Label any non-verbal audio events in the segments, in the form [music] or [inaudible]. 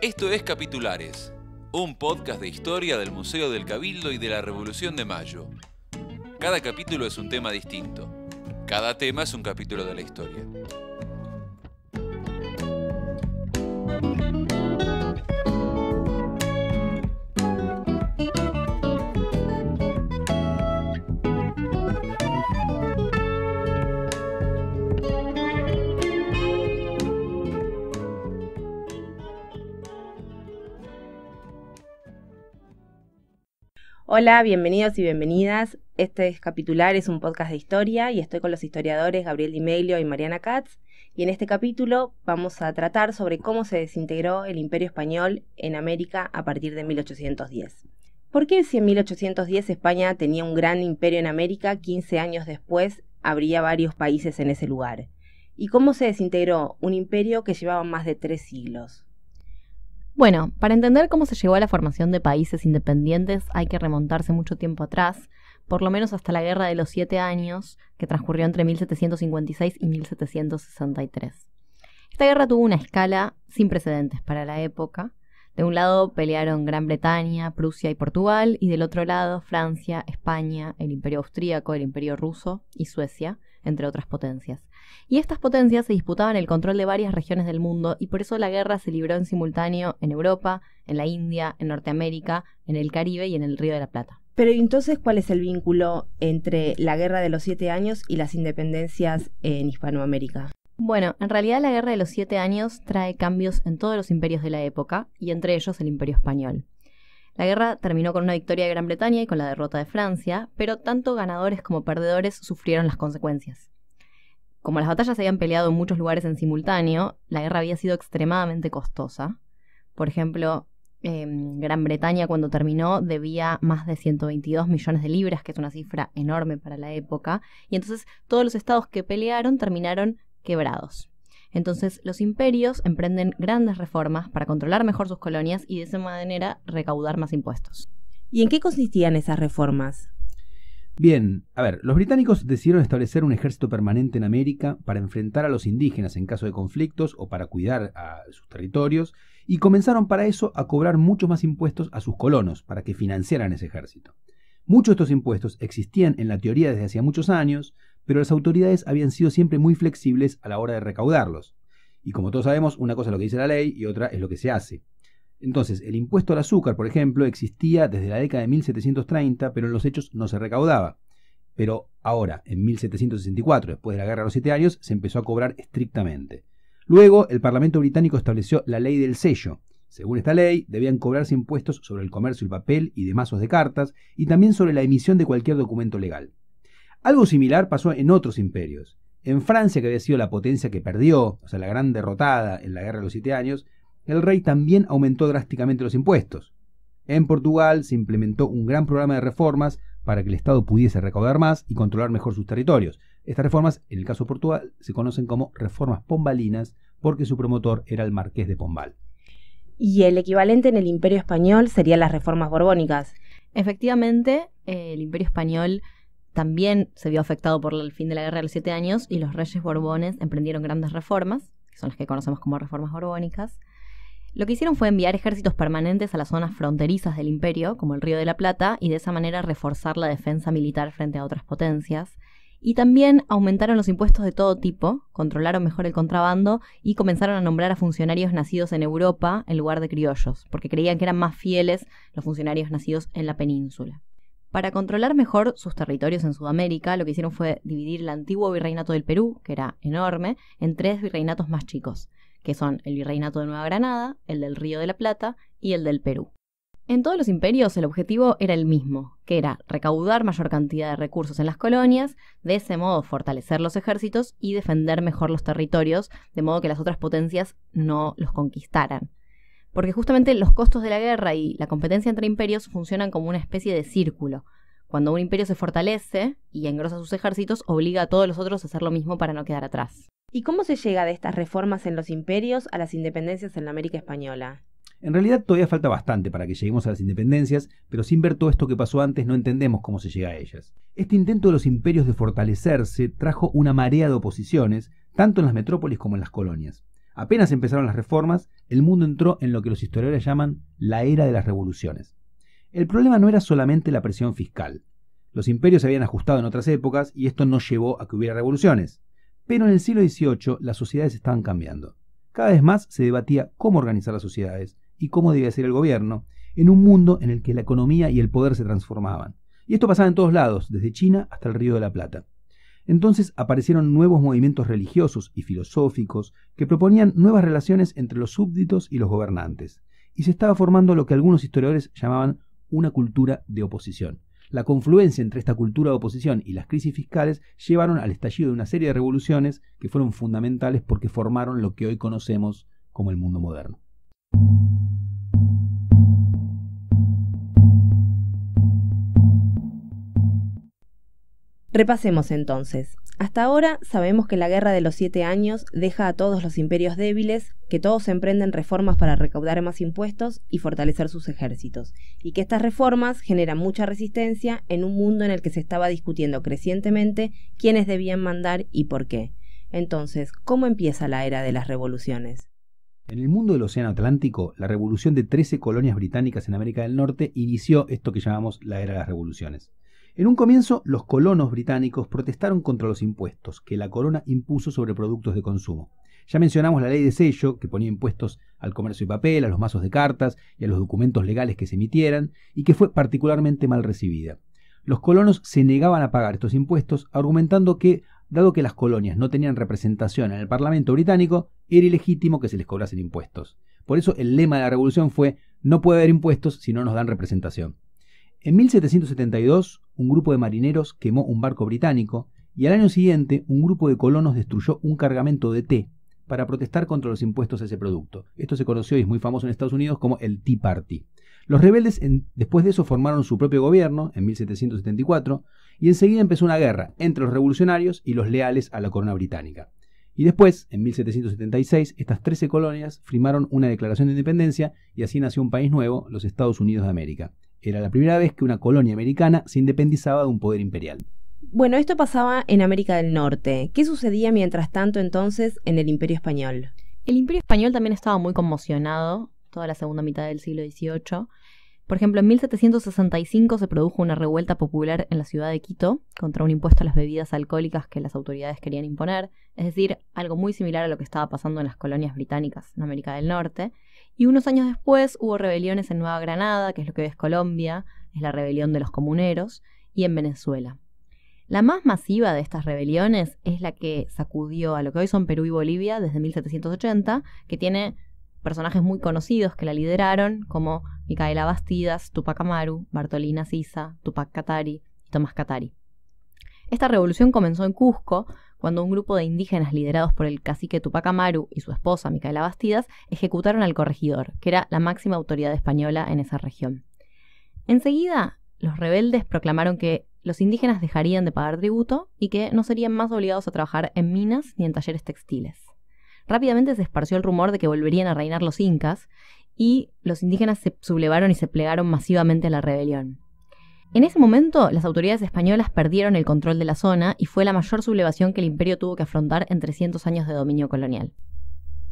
Esto es Capitulares, un podcast de historia del Museo del Cabildo y de la Revolución de Mayo. Cada capítulo es un tema distinto. Cada tema es un capítulo de la historia. Hola, bienvenidos y bienvenidas. Este es Capitular, es un podcast de historia y estoy con los historiadores Gabriel Di y Mariana Katz. Y en este capítulo vamos a tratar sobre cómo se desintegró el Imperio Español en América a partir de 1810. ¿Por qué si en 1810 España tenía un gran imperio en América, 15 años después habría varios países en ese lugar? ¿Y cómo se desintegró un imperio que llevaba más de tres siglos? Bueno, para entender cómo se llegó a la formación de países independientes hay que remontarse mucho tiempo atrás, por lo menos hasta la Guerra de los Siete Años, que transcurrió entre 1756 y 1763. Esta guerra tuvo una escala sin precedentes para la época, de un lado pelearon Gran Bretaña, Prusia y Portugal, y del otro lado Francia, España, el Imperio Austríaco, el Imperio Ruso y Suecia, entre otras potencias. Y estas potencias se disputaban el control de varias regiones del mundo, y por eso la guerra se libró en simultáneo en Europa, en la India, en Norteamérica, en el Caribe y en el Río de la Plata. Pero entonces, ¿cuál es el vínculo entre la Guerra de los Siete Años y las independencias en Hispanoamérica? Bueno, en realidad la Guerra de los Siete Años trae cambios en todos los imperios de la época, y entre ellos el Imperio Español. La guerra terminó con una victoria de Gran Bretaña y con la derrota de Francia, pero tanto ganadores como perdedores sufrieron las consecuencias. Como las batallas se habían peleado en muchos lugares en simultáneo, la guerra había sido extremadamente costosa. Por ejemplo, Gran Bretaña cuando terminó debía más de 122 millones de libras, que es una cifra enorme para la época, y entonces todos los estados que pelearon terminaron quebrados. Entonces los imperios emprenden grandes reformas para controlar mejor sus colonias y de esa manera recaudar más impuestos. ¿Y en qué consistían esas reformas? Bien, a ver, los británicos decidieron establecer un ejército permanente en América para enfrentar a los indígenas en caso de conflictos o para cuidar a sus territorios y comenzaron para eso a cobrar muchos más impuestos a sus colonos para que financiaran ese ejército. Muchos de estos impuestos existían en la teoría desde hacía muchos años, pero las autoridades habían sido siempre muy flexibles a la hora de recaudarlos. Y como todos sabemos, una cosa es lo que dice la ley y otra es lo que se hace. Entonces, el impuesto al azúcar, por ejemplo, existía desde la década de 1730, pero en los hechos no se recaudaba. Pero ahora, en 1764, después de la Guerra de los Siete Años, se empezó a cobrar estrictamente. Luego, el Parlamento británico estableció la ley del sello. Según esta ley, debían cobrarse impuestos sobre el comercio, el papel y de mazos de cartas, y también sobre la emisión de cualquier documento legal. Algo similar pasó en otros imperios. En Francia, que había sido la potencia que perdió, o sea, la gran derrotada en la Guerra de los Siete Años, el rey también aumentó drásticamente los impuestos. En Portugal se implementó un gran programa de reformas para que el Estado pudiese recaudar más y controlar mejor sus territorios. Estas reformas, en el caso de Portugal, se conocen como reformas pombalinas porque su promotor era el marqués de Pombal. Y el equivalente en el Imperio Español serían las reformas borbónicas. Efectivamente, el Imperio Español también se vio afectado por el fin de la Guerra de los Siete Años y los reyes borbones emprendieron grandes reformas, que son las que conocemos como reformas borbónicas. Lo que hicieron fue enviar ejércitos permanentes a las zonas fronterizas del imperio, como el Río de la Plata, y de esa manera reforzar la defensa militar frente a otras potencias. Y también aumentaron los impuestos de todo tipo, controlaron mejor el contrabando y comenzaron a nombrar a funcionarios nacidos en Europa en lugar de criollos, porque creían que eran más fieles los funcionarios nacidos en la península. Para controlar mejor sus territorios en Sudamérica, lo que hicieron fue dividir el antiguo virreinato del Perú, que era enorme, en tres virreinatos más chicos, que son el virreinato de Nueva Granada, el del Río de la Plata y el del Perú. En todos los imperios el objetivo era el mismo, que era recaudar mayor cantidad de recursos en las colonias, de ese modo fortalecer los ejércitos y defender mejor los territorios, de modo que las otras potencias no los conquistaran porque justamente los costos de la guerra y la competencia entre imperios funcionan como una especie de círculo. Cuando un imperio se fortalece y engrosa sus ejércitos, obliga a todos los otros a hacer lo mismo para no quedar atrás. ¿Y cómo se llega de estas reformas en los imperios a las independencias en la América Española? En realidad todavía falta bastante para que lleguemos a las independencias, pero sin ver todo esto que pasó antes no entendemos cómo se llega a ellas. Este intento de los imperios de fortalecerse trajo una marea de oposiciones, tanto en las metrópolis como en las colonias. Apenas empezaron las reformas, el mundo entró en lo que los historiadores llaman la era de las revoluciones. El problema no era solamente la presión fiscal. Los imperios se habían ajustado en otras épocas y esto no llevó a que hubiera revoluciones. Pero en el siglo XVIII las sociedades estaban cambiando. Cada vez más se debatía cómo organizar las sociedades y cómo debía ser el gobierno, en un mundo en el que la economía y el poder se transformaban. Y esto pasaba en todos lados, desde China hasta el Río de la Plata. Entonces aparecieron nuevos movimientos religiosos y filosóficos que proponían nuevas relaciones entre los súbditos y los gobernantes, y se estaba formando lo que algunos historiadores llamaban una cultura de oposición. La confluencia entre esta cultura de oposición y las crisis fiscales llevaron al estallido de una serie de revoluciones que fueron fundamentales porque formaron lo que hoy conocemos como el mundo moderno. Repasemos entonces. Hasta ahora sabemos que la Guerra de los Siete Años deja a todos los imperios débiles, que todos emprenden reformas para recaudar más impuestos y fortalecer sus ejércitos, y que estas reformas generan mucha resistencia en un mundo en el que se estaba discutiendo crecientemente quiénes debían mandar y por qué. Entonces, ¿cómo empieza la era de las revoluciones? En el mundo del Océano Atlántico, la revolución de 13 colonias británicas en América del Norte inició esto que llamamos la era de las revoluciones. En un comienzo, los colonos británicos protestaron contra los impuestos que la corona impuso sobre productos de consumo. Ya mencionamos la ley de sello, que ponía impuestos al comercio de papel, a los mazos de cartas y a los documentos legales que se emitieran, y que fue particularmente mal recibida. Los colonos se negaban a pagar estos impuestos, argumentando que, dado que las colonias no tenían representación en el Parlamento británico, era ilegítimo que se les cobrasen impuestos. Por eso el lema de la revolución fue, no puede haber impuestos si no nos dan representación. En 1772, un grupo de marineros quemó un barco británico y al año siguiente un grupo de colonos destruyó un cargamento de té para protestar contra los impuestos a ese producto. Esto se conoció y es muy famoso en Estados Unidos como el Tea Party. Los rebeldes después de eso formaron su propio gobierno en 1774 y enseguida empezó una guerra entre los revolucionarios y los leales a la corona británica. Y después, en 1776, estas 13 colonias firmaron una declaración de independencia y así nació un país nuevo, los Estados Unidos de América. Era la primera vez que una colonia americana se independizaba de un poder imperial. Bueno, esto pasaba en América del Norte. ¿Qué sucedía mientras tanto entonces en el Imperio Español? El Imperio Español también estaba muy conmocionado toda la segunda mitad del siglo XVIII. Por ejemplo, en 1765 se produjo una revuelta popular en la ciudad de Quito contra un impuesto a las bebidas alcohólicas que las autoridades querían imponer, es decir, algo muy similar a lo que estaba pasando en las colonias británicas en América del Norte. Y unos años después hubo rebeliones en Nueva Granada, que es lo que hoy es Colombia, es la rebelión de los comuneros, y en Venezuela. La más masiva de estas rebeliones es la que sacudió a lo que hoy son Perú y Bolivia desde 1780, que tiene personajes muy conocidos que la lideraron, como Micaela Bastidas, Tupac Amaru, Bartolina Sisa, Tupac Katari y Tomás Katari. Esta revolución comenzó en Cusco, cuando un grupo de indígenas liderados por el cacique Tupac Amaru y su esposa Micaela Bastidas ejecutaron al corregidor, que era la máxima autoridad española en esa región. Enseguida, los rebeldes proclamaron que los indígenas dejarían de pagar tributo y que no serían más obligados a trabajar en minas ni en talleres textiles. Rápidamente se esparció el rumor de que volverían a reinar los incas y los indígenas se sublevaron y se plegaron masivamente a la rebelión. En ese momento, las autoridades españolas perdieron el control de la zona y fue la mayor sublevación que el imperio tuvo que afrontar en 300 años de dominio colonial.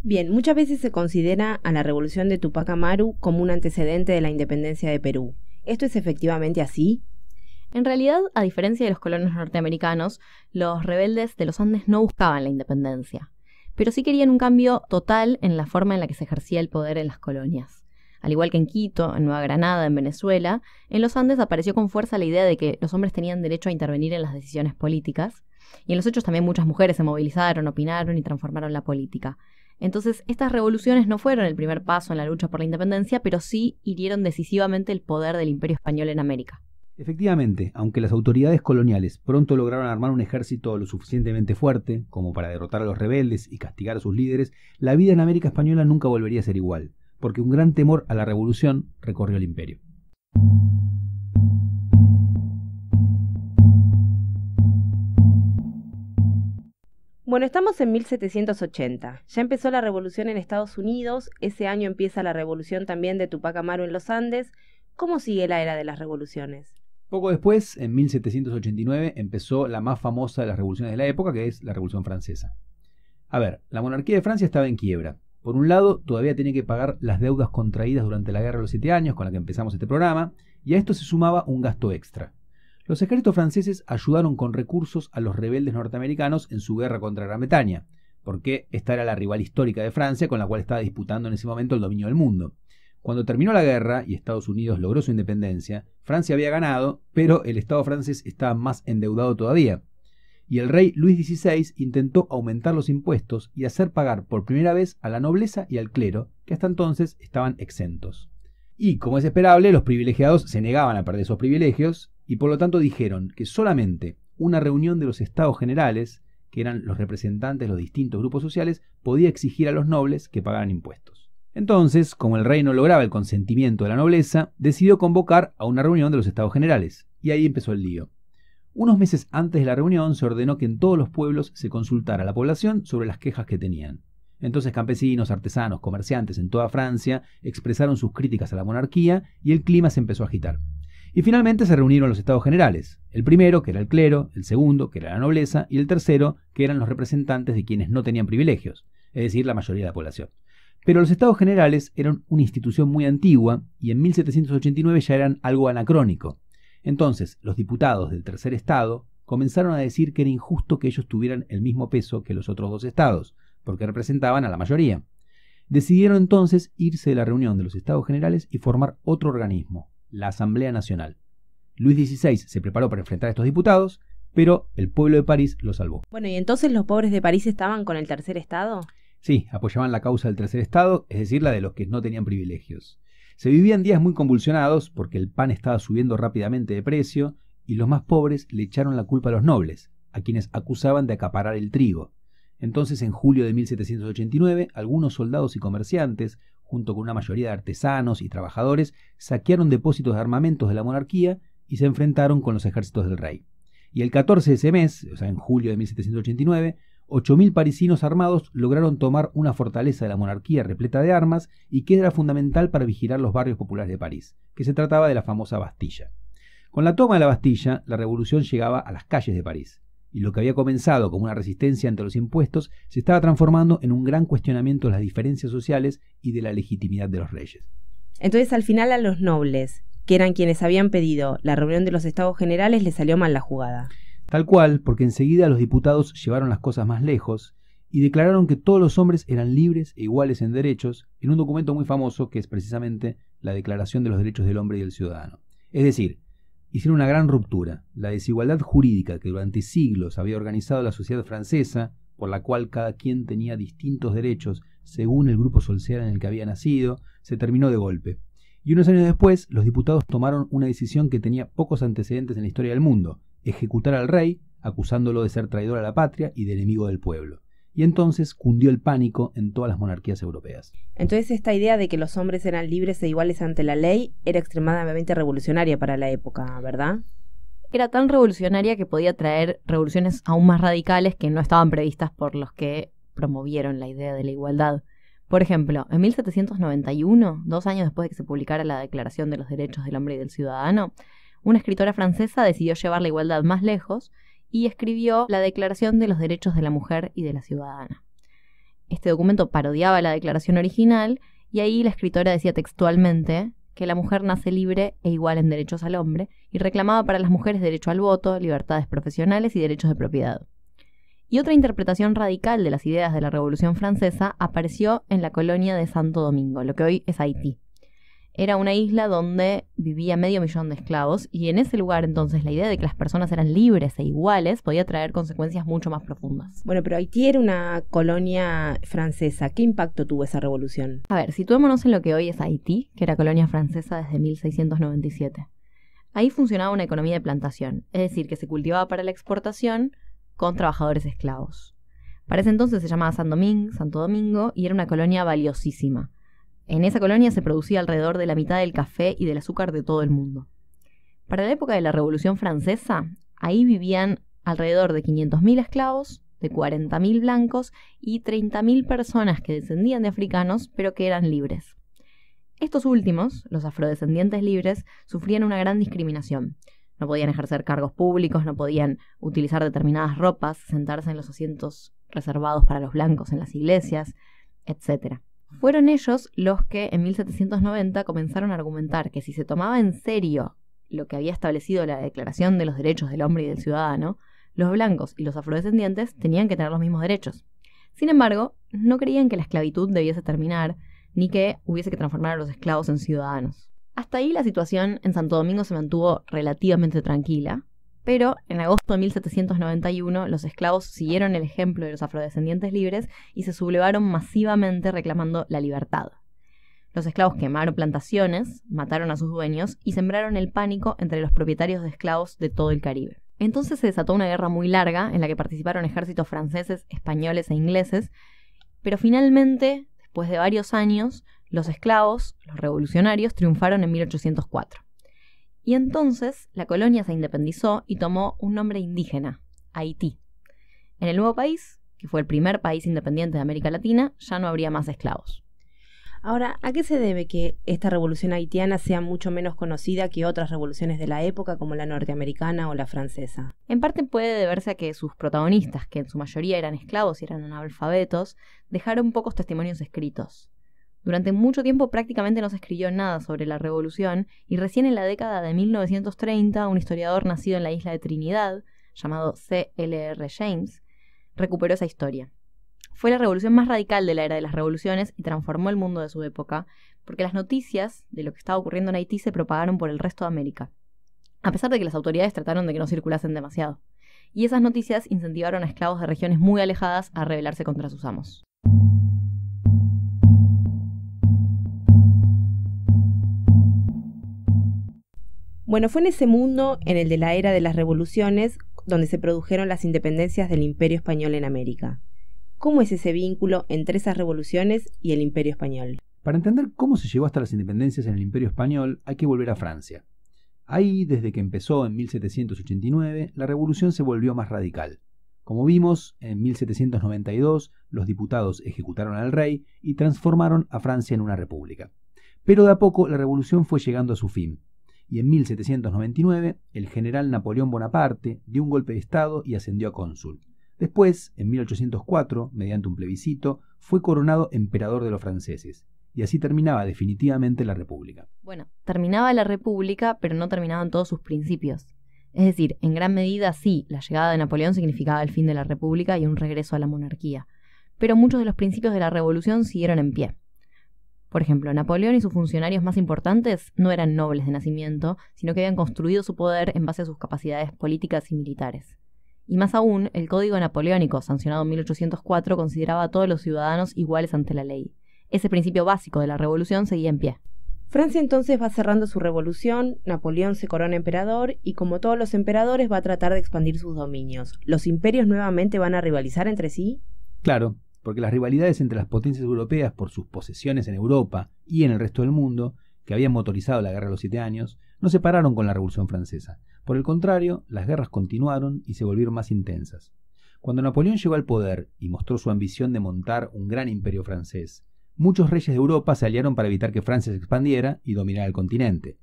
Bien, muchas veces se considera a la revolución de Tupac Amaru como un antecedente de la independencia de Perú. ¿Esto es efectivamente así? En realidad, a diferencia de los colonos norteamericanos, los rebeldes de los Andes no buscaban la independencia, pero sí querían un cambio total en la forma en la que se ejercía el poder en las colonias. Al igual que en Quito, en Nueva Granada, en Venezuela, en los Andes apareció con fuerza la idea de que los hombres tenían derecho a intervenir en las decisiones políticas, y en los hechos también muchas mujeres se movilizaron, opinaron y transformaron la política. Entonces, estas revoluciones no fueron el primer paso en la lucha por la independencia, pero sí hirieron decisivamente el poder del imperio español en América. Efectivamente, aunque las autoridades coloniales pronto lograron armar un ejército lo suficientemente fuerte como para derrotar a los rebeldes y castigar a sus líderes, la vida en América Española nunca volvería a ser igual porque un gran temor a la revolución recorrió el imperio. Bueno, estamos en 1780. Ya empezó la revolución en Estados Unidos, ese año empieza la revolución también de Tupac Amaru en los Andes. ¿Cómo sigue la era de las revoluciones? Poco después, en 1789, empezó la más famosa de las revoluciones de la época, que es la Revolución Francesa. A ver, la monarquía de Francia estaba en quiebra. Por un lado, todavía tenía que pagar las deudas contraídas durante la Guerra de los Siete Años, con la que empezamos este programa, y a esto se sumaba un gasto extra. Los ejércitos franceses ayudaron con recursos a los rebeldes norteamericanos en su guerra contra Gran Bretaña, porque esta era la rival histórica de Francia con la cual estaba disputando en ese momento el dominio del mundo. Cuando terminó la guerra y Estados Unidos logró su independencia, Francia había ganado, pero el Estado francés estaba más endeudado todavía y el rey Luis XVI intentó aumentar los impuestos y hacer pagar por primera vez a la nobleza y al clero, que hasta entonces estaban exentos. Y, como es esperable, los privilegiados se negaban a perder esos privilegios y por lo tanto dijeron que solamente una reunión de los estados generales, que eran los representantes de los distintos grupos sociales, podía exigir a los nobles que pagaran impuestos. Entonces, como el rey no lograba el consentimiento de la nobleza, decidió convocar a una reunión de los estados generales, y ahí empezó el lío. Unos meses antes de la reunión se ordenó que en todos los pueblos se consultara a la población sobre las quejas que tenían. Entonces campesinos, artesanos, comerciantes en toda Francia expresaron sus críticas a la monarquía y el clima se empezó a agitar. Y finalmente se reunieron los estados generales, el primero, que era el clero, el segundo, que era la nobleza, y el tercero, que eran los representantes de quienes no tenían privilegios, es decir, la mayoría de la población. Pero los estados generales eran una institución muy antigua y en 1789 ya eran algo anacrónico. Entonces, los diputados del tercer estado comenzaron a decir que era injusto que ellos tuvieran el mismo peso que los otros dos estados, porque representaban a la mayoría. Decidieron entonces irse de la reunión de los estados generales y formar otro organismo, la Asamblea Nacional. Luis XVI se preparó para enfrentar a estos diputados, pero el pueblo de París lo salvó. Bueno, ¿y entonces los pobres de París estaban con el tercer estado? Sí, apoyaban la causa del tercer estado, es decir, la de los que no tenían privilegios. Se vivían días muy convulsionados porque el pan estaba subiendo rápidamente de precio y los más pobres le echaron la culpa a los nobles, a quienes acusaban de acaparar el trigo. Entonces, en julio de 1789, algunos soldados y comerciantes, junto con una mayoría de artesanos y trabajadores, saquearon depósitos de armamentos de la monarquía y se enfrentaron con los ejércitos del rey. Y el 14 de ese mes, o sea, en julio de 1789, 8.000 parisinos armados lograron tomar una fortaleza de la monarquía repleta de armas y que era fundamental para vigilar los barrios populares de París, que se trataba de la famosa Bastilla. Con la toma de la Bastilla, la revolución llegaba a las calles de París, y lo que había comenzado como una resistencia ante los impuestos se estaba transformando en un gran cuestionamiento de las diferencias sociales y de la legitimidad de los reyes. Entonces al final a los nobles, que eran quienes habían pedido la reunión de los estados generales, les salió mal la jugada. Tal cual, porque enseguida los diputados llevaron las cosas más lejos y declararon que todos los hombres eran libres e iguales en derechos en un documento muy famoso que es precisamente la Declaración de los Derechos del Hombre y del Ciudadano. Es decir, hicieron una gran ruptura. La desigualdad jurídica que durante siglos había organizado la sociedad francesa, por la cual cada quien tenía distintos derechos según el grupo social en el que había nacido, se terminó de golpe. Y unos años después, los diputados tomaron una decisión que tenía pocos antecedentes en la historia del mundo, ejecutar al rey, acusándolo de ser traidor a la patria y de enemigo del pueblo. Y entonces cundió el pánico en todas las monarquías europeas. Entonces esta idea de que los hombres eran libres e iguales ante la ley era extremadamente revolucionaria para la época, ¿verdad? Era tan revolucionaria que podía traer revoluciones aún más radicales que no estaban previstas por los que promovieron la idea de la igualdad. Por ejemplo, en 1791, dos años después de que se publicara la Declaración de los Derechos del Hombre y del Ciudadano, una escritora francesa decidió llevar la igualdad más lejos y escribió la Declaración de los Derechos de la Mujer y de la Ciudadana. Este documento parodiaba la declaración original y ahí la escritora decía textualmente que la mujer nace libre e igual en derechos al hombre y reclamaba para las mujeres derecho al voto, libertades profesionales y derechos de propiedad. Y otra interpretación radical de las ideas de la Revolución Francesa apareció en la colonia de Santo Domingo, lo que hoy es Haití era una isla donde vivía medio millón de esclavos y en ese lugar entonces la idea de que las personas eran libres e iguales podía traer consecuencias mucho más profundas. Bueno, pero Haití era una colonia francesa. ¿Qué impacto tuvo esa revolución? A ver, situémonos en lo que hoy es Haití, que era colonia francesa desde 1697. Ahí funcionaba una economía de plantación, es decir, que se cultivaba para la exportación con trabajadores esclavos. Para ese entonces se llamaba San Domingo, Santo Domingo, y era una colonia valiosísima en esa colonia se producía alrededor de la mitad del café y del azúcar de todo el mundo. Para la época de la Revolución Francesa, ahí vivían alrededor de 500.000 esclavos, de 40.000 blancos y 30.000 personas que descendían de africanos pero que eran libres. Estos últimos, los afrodescendientes libres, sufrían una gran discriminación. No podían ejercer cargos públicos, no podían utilizar determinadas ropas, sentarse en los asientos reservados para los blancos en las iglesias, etc. Fueron ellos los que en 1790 comenzaron a argumentar que si se tomaba en serio lo que había establecido la Declaración de los Derechos del Hombre y del Ciudadano, los blancos y los afrodescendientes tenían que tener los mismos derechos. Sin embargo, no creían que la esclavitud debiese terminar, ni que hubiese que transformar a los esclavos en ciudadanos. Hasta ahí la situación en Santo Domingo se mantuvo relativamente tranquila, pero en agosto de 1791 los esclavos siguieron el ejemplo de los afrodescendientes libres y se sublevaron masivamente reclamando la libertad. Los esclavos quemaron plantaciones, mataron a sus dueños y sembraron el pánico entre los propietarios de esclavos de todo el Caribe. Entonces se desató una guerra muy larga en la que participaron ejércitos franceses, españoles e ingleses, pero finalmente, después de varios años, los esclavos, los revolucionarios, triunfaron en 1804. Y entonces la colonia se independizó y tomó un nombre indígena, Haití. En el nuevo país, que fue el primer país independiente de América Latina, ya no habría más esclavos. Ahora, ¿a qué se debe que esta revolución haitiana sea mucho menos conocida que otras revoluciones de la época como la norteamericana o la francesa? En parte puede deberse a que sus protagonistas, que en su mayoría eran esclavos y eran analfabetos, dejaron pocos testimonios escritos. Durante mucho tiempo prácticamente no se escribió nada sobre la revolución y recién en la década de 1930 un historiador nacido en la isla de Trinidad, llamado C.L.R. James, recuperó esa historia. Fue la revolución más radical de la era de las revoluciones y transformó el mundo de su época, porque las noticias de lo que estaba ocurriendo en Haití se propagaron por el resto de América, a pesar de que las autoridades trataron de que no circulasen demasiado. Y esas noticias incentivaron a esclavos de regiones muy alejadas a rebelarse contra sus amos. Bueno, fue en ese mundo, en el de la era de las revoluciones, donde se produjeron las independencias del Imperio Español en América. ¿Cómo es ese vínculo entre esas revoluciones y el Imperio Español? Para entender cómo se llegó hasta las independencias en el Imperio Español, hay que volver a Francia. Ahí, desde que empezó en 1789, la revolución se volvió más radical. Como vimos, en 1792 los diputados ejecutaron al rey y transformaron a Francia en una república. Pero de a poco la revolución fue llegando a su fin, y en 1799 el general Napoleón Bonaparte dio un golpe de Estado y ascendió a cónsul. Después, en 1804, mediante un plebiscito, fue coronado emperador de los franceses. Y así terminaba definitivamente la República. Bueno, terminaba la República, pero no terminaban todos sus principios. Es decir, en gran medida sí, la llegada de Napoleón significaba el fin de la República y un regreso a la monarquía. Pero muchos de los principios de la Revolución siguieron en pie. Por ejemplo, Napoleón y sus funcionarios más importantes no eran nobles de nacimiento, sino que habían construido su poder en base a sus capacidades políticas y militares. Y más aún, el Código Napoleónico, sancionado en 1804, consideraba a todos los ciudadanos iguales ante la ley. Ese principio básico de la revolución seguía en pie. Francia entonces va cerrando su revolución, Napoleón se corona emperador y como todos los emperadores va a tratar de expandir sus dominios. ¿Los imperios nuevamente van a rivalizar entre sí? Claro, porque las rivalidades entre las potencias europeas por sus posesiones en Europa y en el resto del mundo, que habían motorizado la guerra de los siete años, no se pararon con la Revolución Francesa. Por el contrario, las guerras continuaron y se volvieron más intensas. Cuando Napoleón llegó al poder y mostró su ambición de montar un gran imperio francés, muchos reyes de Europa se aliaron para evitar que Francia se expandiera y dominara el continente.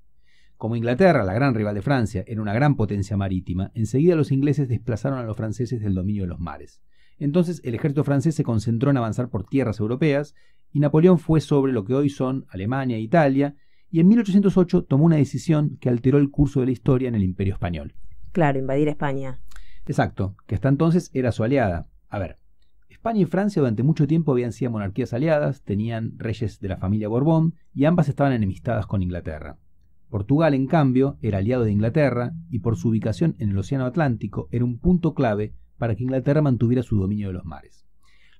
Como Inglaterra, la gran rival de Francia, era una gran potencia marítima, enseguida los ingleses desplazaron a los franceses del dominio de los mares. Entonces el ejército francés se concentró en avanzar por tierras europeas y Napoleón fue sobre lo que hoy son Alemania e Italia y en 1808 tomó una decisión que alteró el curso de la historia en el imperio español. Claro, invadir España. Exacto, que hasta entonces era su aliada. A ver, España y Francia durante mucho tiempo habían sido monarquías aliadas, tenían reyes de la familia Borbón y ambas estaban enemistadas con Inglaterra. Portugal, en cambio, era aliado de Inglaterra y por su ubicación en el Océano Atlántico era un punto clave para que Inglaterra mantuviera su dominio de los mares.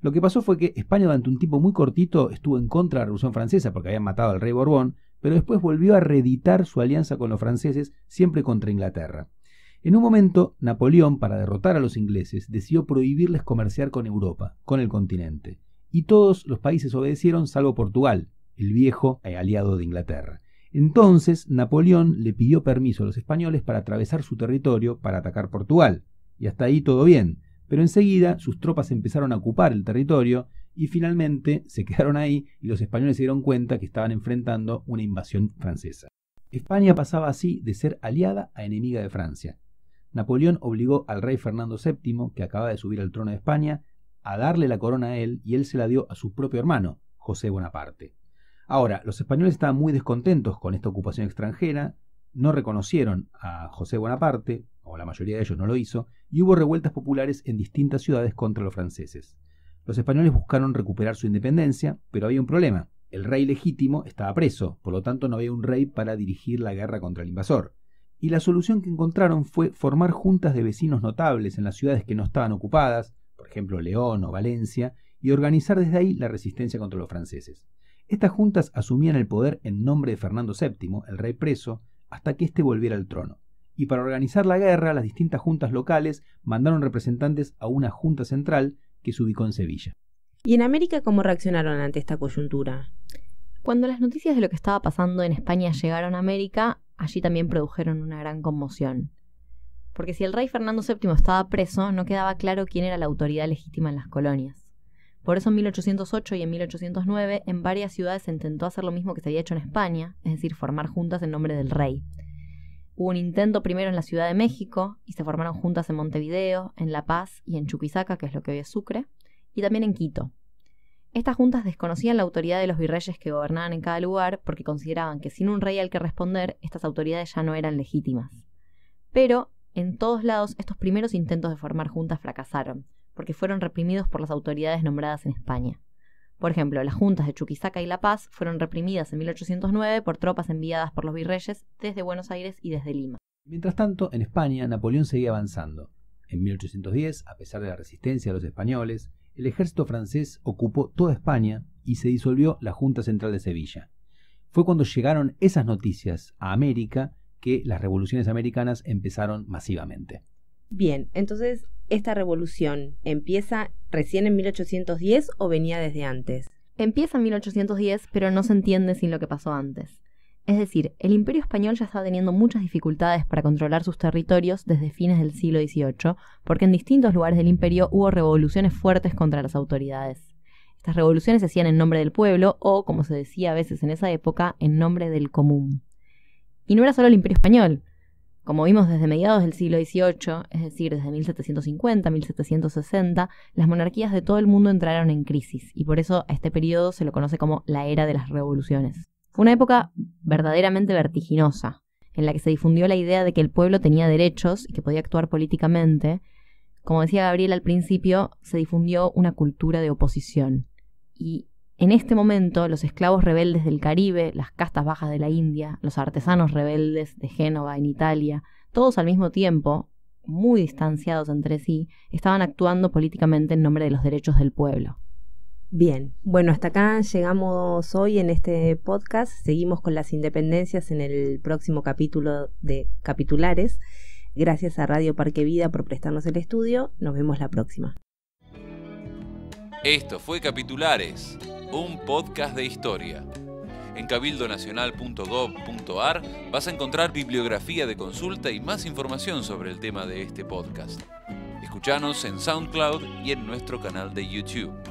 Lo que pasó fue que España durante un tiempo muy cortito estuvo en contra de la Revolución Francesa porque habían matado al rey Borbón, pero después volvió a reeditar su alianza con los franceses siempre contra Inglaterra. En un momento, Napoleón, para derrotar a los ingleses, decidió prohibirles comerciar con Europa, con el continente, y todos los países obedecieron salvo Portugal, el viejo aliado de Inglaterra. Entonces, Napoleón le pidió permiso a los españoles para atravesar su territorio para atacar Portugal y hasta ahí todo bien, pero enseguida sus tropas empezaron a ocupar el territorio y finalmente [laughs] se quedaron ahí y los españoles se dieron cuenta que estaban enfrentando una invasión francesa. España pasaba así de ser aliada a enemiga de Francia. Napoleón obligó al rey Fernando VII, que acaba de subir al trono de España, a darle la corona a él y él se la dio a su propio hermano, José Bonaparte. Ahora, los españoles estaban muy descontentos con esta ocupación extranjera, no reconocieron a José Bonaparte, o la mayoría de ellos no lo hizo, y hubo revueltas populares en distintas ciudades contra los franceses. Los españoles buscaron recuperar su independencia, pero había un problema. El rey legítimo estaba preso, por lo tanto no había un rey para dirigir la guerra contra el invasor. Y la solución que encontraron fue formar juntas de vecinos notables en las ciudades que no estaban ocupadas, por ejemplo León o Valencia, y organizar desde ahí la resistencia contra los franceses. Estas juntas asumían el poder en nombre de Fernando VII, el rey preso, hasta que éste volviera al trono y para organizar la guerra las distintas juntas locales mandaron representantes a una junta central que se ubicó en Sevilla. ¿Y en América cómo reaccionaron ante esta coyuntura? Cuando las noticias de lo que estaba pasando en España llegaron a América, allí también produjeron una gran conmoción. Porque si el rey Fernando VII estaba preso, no quedaba claro quién era la autoridad legítima en las colonias. Por eso en 1808 y en 1809 en varias ciudades se intentó hacer lo mismo que se había hecho en España, es decir, formar juntas en nombre del rey. Hubo un intento primero en la Ciudad de México y se formaron juntas en Montevideo, en La Paz y en Chuquisaca, que es lo que hoy es Sucre, y también en Quito. Estas juntas desconocían la autoridad de los virreyes que gobernaban en cada lugar porque consideraban que sin un rey al que responder, estas autoridades ya no eran legítimas. Pero, en todos lados, estos primeros intentos de formar juntas fracasaron, porque fueron reprimidos por las autoridades nombradas en España. Por ejemplo, las juntas de Chuquisaca y La Paz fueron reprimidas en 1809 por tropas enviadas por los virreyes desde Buenos Aires y desde Lima. Mientras tanto, en España, Napoleón seguía avanzando. En 1810, a pesar de la resistencia de los españoles, el ejército francés ocupó toda España y se disolvió la Junta Central de Sevilla. Fue cuando llegaron esas noticias a América que las revoluciones americanas empezaron masivamente. Bien, entonces esta revolución? ¿Empieza recién en 1810 o venía desde antes? Empieza en 1810, pero no se entiende sin lo que pasó antes. Es decir, el imperio español ya estaba teniendo muchas dificultades para controlar sus territorios desde fines del siglo XVIII, porque en distintos lugares del imperio hubo revoluciones fuertes contra las autoridades. Estas revoluciones se hacían en nombre del pueblo o, como se decía a veces en esa época, en nombre del común. Y no era solo el imperio español, como vimos desde mediados del siglo XVIII, es decir, desde 1750, 1760, las monarquías de todo el mundo entraron en crisis y por eso a este periodo se lo conoce como la era de las revoluciones. Fue una época verdaderamente vertiginosa, en la que se difundió la idea de que el pueblo tenía derechos y que podía actuar políticamente. Como decía Gabriel al principio, se difundió una cultura de oposición y en este momento, los esclavos rebeldes del Caribe, las castas bajas de la India, los artesanos rebeldes de Génova en Italia, todos al mismo tiempo, muy distanciados entre sí, estaban actuando políticamente en nombre de los derechos del pueblo. Bien, bueno, hasta acá llegamos hoy en este podcast. Seguimos con las independencias en el próximo capítulo de Capitulares. Gracias a Radio Parque Vida por prestarnos el estudio. Nos vemos la próxima. Esto fue Capitulares, un podcast de historia. En cabildonacional.gov.ar vas a encontrar bibliografía de consulta y más información sobre el tema de este podcast. Escuchanos en SoundCloud y en nuestro canal de YouTube.